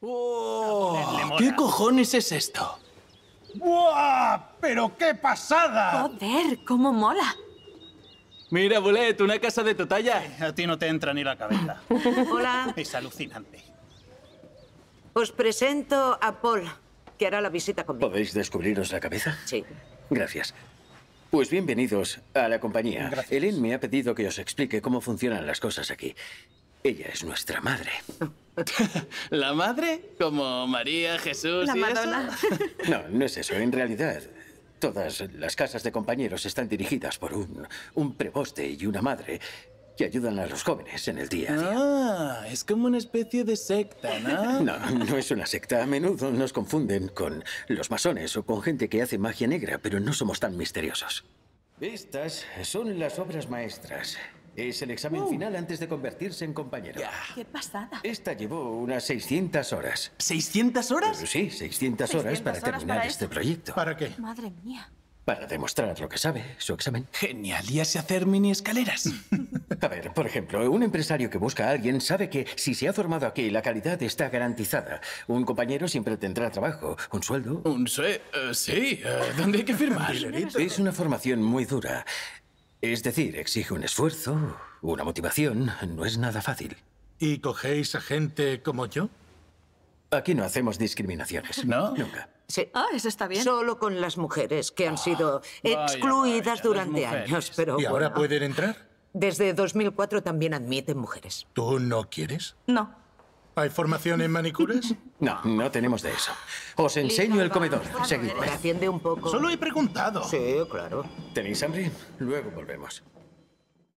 Oh, ¿Qué cojones es esto? ¡Buah! ¡Pero qué pasada! ¡Joder! ¡Cómo mola! Mira, Bulet, una casa de talla. Eh, a ti no te entra ni la cabeza. Hola. Es alucinante. Os presento a Paul, que hará la visita conmigo. ¿Podéis descubriros la cabeza? Sí. Gracias. Pues bienvenidos a la compañía. Gracias. me ha pedido que os explique cómo funcionan las cosas aquí. Ella es nuestra madre. Ah. ¿La madre? ¿Como María, Jesús La y No, no es eso. En realidad, todas las casas de compañeros están dirigidas por un, un preboste y una madre que ayudan a los jóvenes en el día día. Ah, es como una especie de secta, ¿no? No, no es una secta. A menudo nos confunden con los masones o con gente que hace magia negra, pero no somos tan misteriosos. Estas son las obras maestras es el examen uh. final antes de convertirse en compañero. ¡Qué pasada! Esta llevó unas 600 horas. ¿600 horas? Eh, sí, 600 horas para terminar este proyecto. ¿Para qué? Madre mía. Para demostrar lo que sabe, su examen. Genial, y hace hacer mini escaleras. a ver, por ejemplo, un empresario que busca a alguien sabe que si se ha formado aquí, la calidad está garantizada. Un compañero siempre tendrá trabajo, un sueldo. Un sueldo, eh, sí, eh, ¿dónde hay que firmar? es una formación muy dura. Es decir, exige un esfuerzo, una motivación. No es nada fácil. ¿Y cogéis a gente como yo? Aquí no hacemos discriminaciones. ¿No? Nunca. Sí. Ah, eso está bien. Solo con las mujeres que han ah, sido excluidas durante años. Pero ¿Y ahora pueden entrar? Desde 2004 también admiten mujeres. ¿Tú no quieres? No. ¿Hay formación en manicures? No, no tenemos de eso. Os enseño el comedor. Seguimos. un poco. Solo he preguntado. Sí, claro. ¿Tenéis hambre? Luego volvemos.